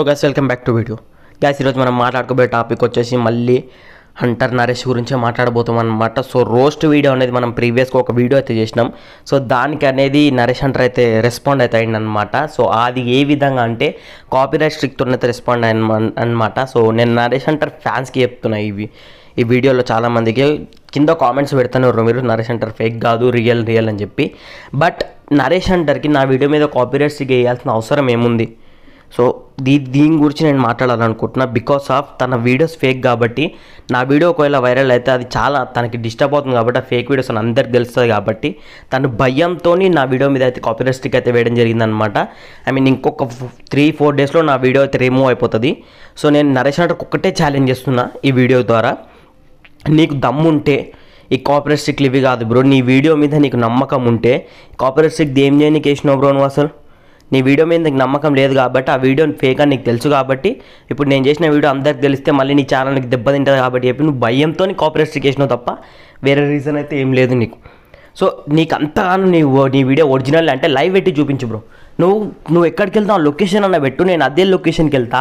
so guys welcome back to video guys ఈరోజు మనం మాట్లాడుకోబోయే topic వచ్చేసి మళ్ళీ హంటర్ నరేష్ గురించే మాట్లాడబోతాం అనమాట సో రోస్ట్ వీడియో అనేది మనం ప్రీవియస్గా ఒక వీడియో అయితే చేసినాం సో దానికి అనేది నరేష్ హంటర్ అయితే రెస్పాండ్ అయితే అయిందనమాట సో అది ఏ విధంగా అంటే కాపీరైట్ స్ట్రిక్ట్ అయితే రెస్పాండ్ అయిన అనమాట సో నేను నరేష్ హంటర్ ఫ్యాన్స్కి చెప్తున్నా ఇవి ఈ వీడియోలో చాలామందికి కింద కామెంట్స్ పెడుతున్నారు మీరు నరేష్ హంటర్ ఫేక్ కాదు రియల్ రియల్ అని చెప్పి బట్ నరేష్ హంటర్కి నా వీడియో మీద స్ట్రిక్ వేయాల్సిన అవసరం ఏముంది సో దీ దీని గురించి నేను మాట్లాడాలనుకుంటున్నా బికాస్ ఆఫ్ తన వీడియోస్ ఫేక్ కాబట్టి నా వీడియో ఒకవేళ వైరల్ అయితే అది చాలా తనకి డిస్టర్బ్ అవుతుంది కాబట్టి ఆ ఫేక్ వీడియోస్ అని అందరికి తెలుస్తుంది కాబట్టి తను భయంతో నా వీడియో మీద అయితే కాపీ రెస్ట్రిక్ అయితే వేయడం జరిగిందనమాట ఐ మీన్ ఇంకొక త్రీ ఫోర్ డేస్లో నా వీడియో అయితే రిమూవ్ అయిపోతుంది సో నేను నరేష్ నాటర్కి ఒక్కటే ఛాలెంజ్ చేస్తున్నా ఈ వీడియో ద్వారా నీకు దమ్ముంటే ఈ కాపరేట్ స్టిక్లు ఇవి కాదు బ్రో నీ వీడియో మీద నీకు నమ్మకం ఉంటే కాపరేట్ స్టిక్ దేం చేయడానికి వేసినావు బ్రో నువ్వు అసలు నీ వీడియో మీద నమ్మకం లేదు కాబట్టి ఆ వీడియో ఫేక్ అని నీకు తెలుసు కాబట్టి ఇప్పుడు నేను చేసిన వీడియో అందరికి తెలిస్తే మళ్ళీ నీ ఛానల్కి దెబ్బతింటుంది కాబట్టి చెప్పి నువ్వు భయంతో నీ కాపరేట్ తప్ప వేరే రీజన్ అయితే ఏం లేదు నీకు సో నీకు అంతగానో నీ నీ వీడియో ఒరిజినల్ అంటే లైవ్ పెట్టి చూపించు బ్రో నువ్వు నువ్వు ఎక్కడికి వెళ్తావు లొకేషన్ అన్న పెట్టు నేను అదే లొకేషన్కి వెళ్తా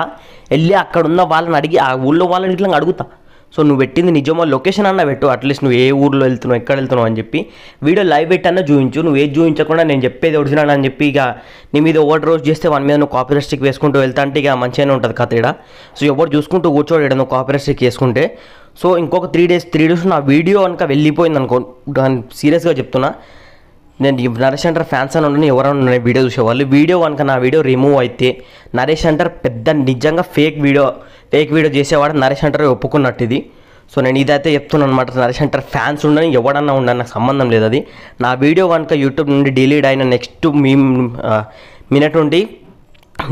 వెళ్ళి అక్కడ ఉన్న వాళ్ళని అడిగి ఆ ఊళ్ళో వాళ్ళని ఇట్లా అడుగుతా సో నువ్వు పెట్టింది నిజమో లొకేషన్ అన్న పెట్టు అట్లీస్ట్ నువ్వు ఏ ఊర్లో వెళ్తున్నావు ఎక్కడ వెళ్తున్నావు అని చెప్పి వీడియో లైవ్ పెట్టన్నా చూపించు నువ్వు ఏది చూపించకుండా నేను చెప్పేది ఒరిజినల్ అని చెప్పి ఇక నీ మీద ఓవర్ రోజు చేస్తే వాని మీద నువ్వు కాపీ స్టిక్ వేసుకుంటూ వెళ్తా అంటే ఇక మంచిగానే ఉంటుంది కథ ఇక్కడ సో ఎవరు చూసుకుంటూ కూర్చోడు ఇక్కడ నువ్వు కాపీ స్టిక్ వేసుకుంటే సో ఇంకొక త్రీ డేస్ త్రీ డేస్ నా వీడియో కనుక వెళ్ళిపోయింది అనుకో సీరియస్గా చెప్తున్నా నేను నరేష్ అంటర్ ఫ్యాన్స్ అని ఉండని ఎవరైనా వీడియో చూసేవాళ్ళు వీడియో కనుక నా వీడియో రిమూవ్ అయితే నరేష్ అంటర్ పెద్ద నిజంగా ఫేక్ వీడియో ఫేక్ వీడియో చేసేవాడు నరేష్ అంటర్ ఒప్పుకున్నట్టు ఇది సో నేను ఇదైతే చెప్తున్నాను అనమాట నరేష్ అంటర్ ఫ్యాన్స్ ఉండని ఎవడన్నా ఉండని నాకు సంబంధం లేదు అది నా వీడియో కనుక యూట్యూబ్ నుండి డిలీట్ అయిన నెక్స్ట్ మీ మినిట్ నుండి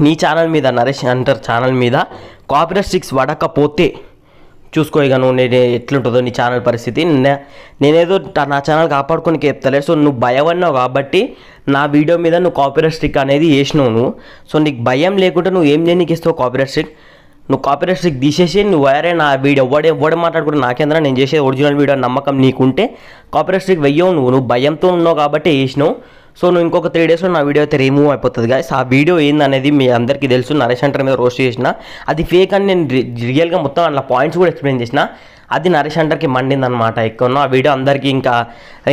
నీ ఛానల్ మీద నరేష్ అంటర్ ఛానల్ మీద కాపీరైట్ స్టిక్స్ పడకపోతే చూసుకోగాను నువ్వు నేను ఎట్లుంటుందో నీ ఛానల్ పరిస్థితి నేనేదో నా ఛానల్ కాపాడుకొని చెప్తలే సో నువ్వు భయపడినావు కాబట్టి నా వీడియో మీద నువ్వు కాపీరైట్ స్ట్రిక్ అనేది వేసినావు నువ్వు సో నీకు భయం లేకుండా నువ్వు ఏం చేయడానికి ఇస్తావు కాపీరైట్ స్ట్రిక్ నువ్వు కాపీరైట్ స్ట్రిక్ తీసేసి నువ్వు వేరే నా వీడియో ఎవడే ఎవడే మాట్లాడుకుంటే నాకేంద్రా నేను చేసే ఒరిజినల్ వీడియో నమ్మకం నీకుంటే కాపీరైట్ స్ట్రిక్ వెయ్యవు నువ్వు నువ్వు భయంతో ఉన్నావు కాబట్టి వేసినావు సో నువ్వు ఇంకొక త్రీ డేస్లో నా వీడియో అయితే రిమూవ్ అయిపోతుంది గాయస్ ఆ వీడియో ఏందనేది మీ అందరికీ తెలుసు నరేష్ అంటర్ మీద రోస్ట్ చేసిన అది ఫేక్ అని నేను రియల్గా మొత్తం అట్లా పాయింట్స్ కూడా ఎక్స్ప్లెయిన్ చేసిన అది నరేష్ అంటర్కి మండిందనమాట ఎక్కువ ఆ వీడియో అందరికీ ఇంకా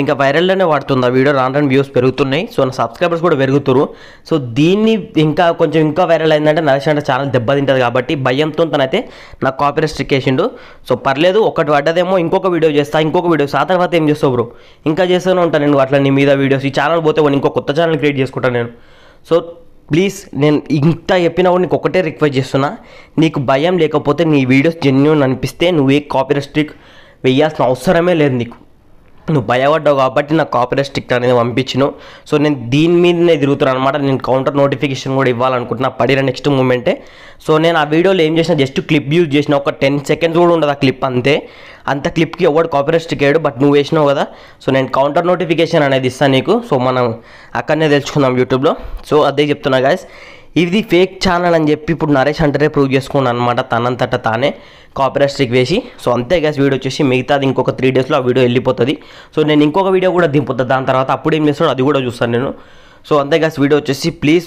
ఇంకా వైరల్లోనే పడుతుంది ఆ వీడియో రాను రాను వ్యూస్ పెరుగుతున్నాయి సో నా సబ్స్క్రైబర్స్ కూడా పెరుగుతురు సో దీన్ని ఇంకా కొంచెం ఇంకా వైరల్ అయిందంటే నరేష్ అంటర్ ఛానల్ దెబ్బతింటుంది కాబట్టి భయంతో తనైతే నాకు కాపీ స్ట్రిక్ వేసిండు సో పర్లేదు ఒకటి పడ్డదేమో ఇంకొక వీడియో చేస్తా ఇంకొక వీడియో ఆ తర్వాత ఏం చేస్తావు బ్రో ఇంకా చేస్తూనే ఉంటాను నేను అట్లా నీ మీద వీడియోస్ ఈ ఛానల్ పోతే ఇంకో కొత్త ఛానల్ క్రియేట్ చేసుకుంటాను నేను సో ప్లీజ్ నేను ఇంత చెప్పిన కూడా నీకు ఒకటే రిక్వెస్ట్ చేస్తున్నా నీకు భయం లేకపోతే నీ వీడియోస్ జెన్యున్ అనిపిస్తే నువ్వే కాపీ రెస్ట్రిక్ వేయాల్సిన అవసరమే లేదు నీకు నువ్వు భయపడ్డావు కాబట్టి నాకు కాపీరైట్ స్టిక్ అనేది పంపించను సో నేను దీని మీదనే తిరుగుతున్నాను అనమాట నేను కౌంటర్ నోటిఫికేషన్ కూడా ఇవ్వాలనుకుంటున్నా పడిన నెక్స్ట్ మూమెంటే సో నేను ఆ వీడియోలో ఏం చేసిన జస్ట్ క్లిప్ యూజ్ చేసిన ఒక టెన్ సెకండ్స్ కూడా ఉండదు ఆ క్లిప్ అంతే అంత క్లిప్కి ఎవడు కాపీరైట్ స్టిక్ అయ్యాడు బట్ నువ్వు వేసినావు కదా సో నేను కౌంటర్ నోటిఫికేషన్ అనేది ఇస్తాను నీకు సో మనం అక్కడనే తెలుసుకుందాం యూట్యూబ్లో సో అదే చెప్తున్నా గాయస్ ఇది ఫేక్ ఛానల్ అని చెప్పి ఇప్పుడు నరేష్ అంటరే ప్రూవ్ చేసుకున్నాను అనమాట తనంతట తానే కాపీరైట్ స్ట్రిక్ వేసి సో అంతే గ్యాస్ వీడియో వచ్చేసి మిగతాది ఇంకొక త్రీ డేస్లో ఆ వీడియో వెళ్ళిపోతుంది సో నేను ఇంకొక వీడియో కూడా దింపుతుంది దాని తర్వాత అప్పుడు ఏం చేస్తాడు అది కూడా చూస్తాను నేను సో అంతే గ్యాస్ వీడియో వచ్చేసి ప్లీజ్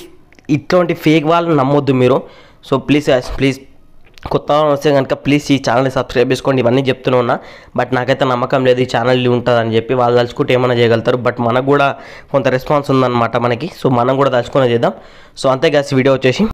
ఇట్లాంటి ఫేక్ వాళ్ళని నమ్మొద్దు మీరు సో ప్లీజ్ ప్లీజ్ కొత్త వస్తే కనుక ప్లీజ్ ఈ ఛానల్ని సబ్స్క్రైబ్ చేసుకోండి ఇవన్నీ చెప్తూనే ఉన్నా బట్ నాకైతే నమ్మకం లేదు ఈ ఛానల్ ఉంటుందని చెప్పి వాళ్ళు దలుచుకుంటే ఏమైనా చేయగలుగుతారు బట్ మనకు కూడా కొంత రెస్పాన్స్ ఉందన్నమాట మనకి సో మనం కూడా దలుచుకునే చేద్దాం సో అంతేగా వీడియో వచ్చేసి